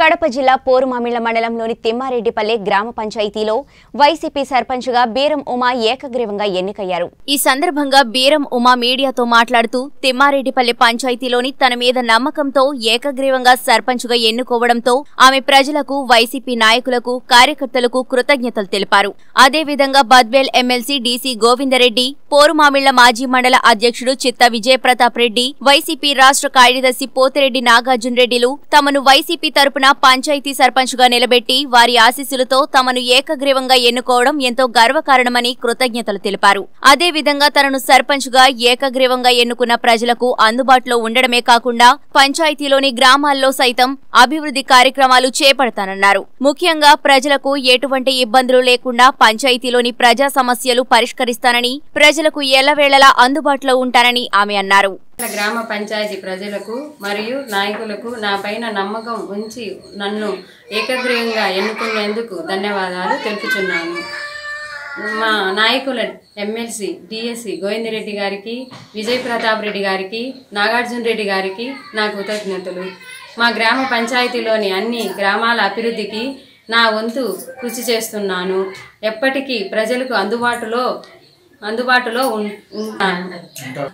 కడప జిల్లా పోరుమామిళ్ల మండలంలోని తిమ్మారెడ్డిపల్లె గ్రామ పంచాయతీలో వైసీపీ సర్పంచ్గా బీరం ఉమా ఏకగ్రీవంగా ఎన్నికయ్యారు ఈ సందర్భంగా బీరం ఉమా మీడియాతో మాట్లాడుతూ తిమ్మారెడ్డిపల్లె పంచాయతీలోని తన మీద నమ్మకంతో ఏకగ్రీవంగా సర్పంచ్గా ఎన్నుకోవడంతో ఆమె ప్రజలకు వైసీపీ నాయకులకు కార్యకర్తలకు కృతజ్ఞతలు తెలిపారు అదేవిధంగా బద్వేల్ ఎమ్మెల్సీ డీసీ గోవిందరెడ్డి పోరుమామిళ్ల మాజీ మండల అధ్యక్షుడు చిత్త విజయప్రతాప్ రెడ్డి వైసీపీ రాష్ట్ర కార్యదర్శి పోతిరెడ్డి రెడ్డిలు తమను వైసీపీ తరపున తరపున పంచాయతీ సర్పంచ్గా నిలబెట్టి వారి ఆశీస్సులతో తమను ఏకగ్రీవంగా ఎన్నుకోవడం ఎంతో గర్వకారణమని కృతజ్ఞతలు తెలిపారు అదేవిధంగా తనను సర్పంచ్గా ఏకగ్రీవంగా ఎన్నుకున్న ప్రజలకు అందుబాటులో ఉండడమే కాకుండా పంచాయతీలోని గ్రామాల్లో సైతం అభివృద్ధి కార్యక్రమాలు చేపడతానన్నారు ముఖ్యంగా ప్రజలకు ఎటువంటి ఇబ్బందులు లేకుండా పంచాయతీలోని ప్రజా సమస్యలు పరిష్కరిస్తానని ప్రజలకు ఎల్లవేళలా అందుబాటులో ఉంటానని ఆమె అన్నారు గ్రామ పంచాయతీ ప్రజలకు మరియు నాయకులకు నా పైన నమ్మకం ఉంచి నన్ను ఏకగ్రీయంగా ఎన్నుకునేందుకు ధన్యవాదాలు తెలుపుచున్నాను మా నాయకుల ఎమ్మెల్సీ డిఎస్సి గోవిందరెడ్డి గారికి విజయ్ ప్రతాప్ రెడ్డి గారికి నాగార్జున రెడ్డి గారికి నా కృతజ్ఞతలు మా గ్రామ పంచాయతీలోని అన్ని గ్రామాల అభివృద్ధికి నా వంతు కృషి చేస్తున్నాను ఎప్పటికీ ప్రజలకు అందుబాటులో అందుబాటులో ఉంటాను